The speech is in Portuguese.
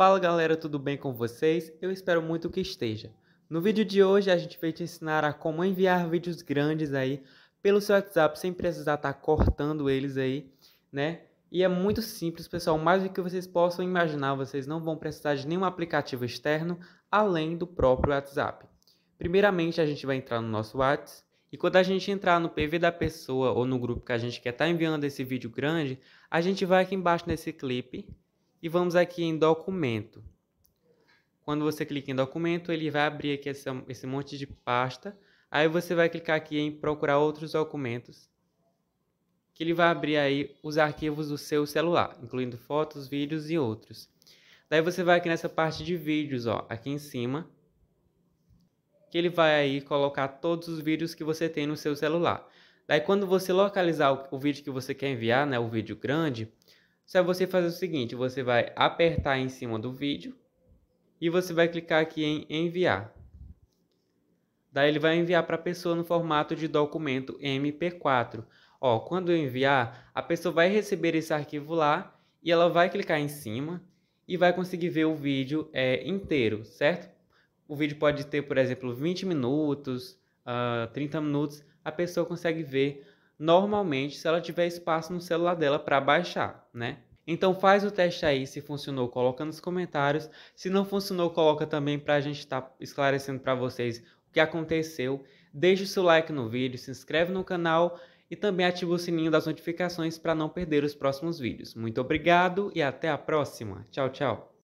Fala galera, tudo bem com vocês? Eu espero muito que esteja. No vídeo de hoje a gente vai te ensinar a como enviar vídeos grandes aí pelo seu WhatsApp sem precisar estar tá cortando eles aí, né? E é muito simples, pessoal, mais do que vocês possam imaginar, vocês não vão precisar de nenhum aplicativo externo além do próprio WhatsApp. Primeiramente, a gente vai entrar no nosso WhatsApp e quando a gente entrar no PV da pessoa ou no grupo que a gente quer estar tá enviando esse vídeo grande, a gente vai aqui embaixo nesse clipe e vamos aqui em documento. Quando você clica em documento, ele vai abrir aqui esse esse monte de pasta. Aí você vai clicar aqui em procurar outros documentos. Que ele vai abrir aí os arquivos do seu celular, incluindo fotos, vídeos e outros. Daí você vai aqui nessa parte de vídeos, ó, aqui em cima, que ele vai aí colocar todos os vídeos que você tem no seu celular. Daí quando você localizar o, o vídeo que você quer enviar, né, o vídeo grande, só é você fazer o seguinte, você vai apertar em cima do vídeo e você vai clicar aqui em enviar. Daí ele vai enviar para a pessoa no formato de documento MP4. Ó, quando enviar, a pessoa vai receber esse arquivo lá e ela vai clicar em cima e vai conseguir ver o vídeo é, inteiro, certo? O vídeo pode ter, por exemplo, 20 minutos, uh, ah, 30 minutos, a pessoa consegue ver normalmente se ela tiver espaço no celular dela para baixar, né? Então faz o teste aí, se funcionou, coloca nos comentários. Se não funcionou, coloca também para a gente estar tá esclarecendo para vocês o que aconteceu. Deixe o seu like no vídeo, se inscreve no canal e também ativa o sininho das notificações para não perder os próximos vídeos. Muito obrigado e até a próxima. Tchau, tchau.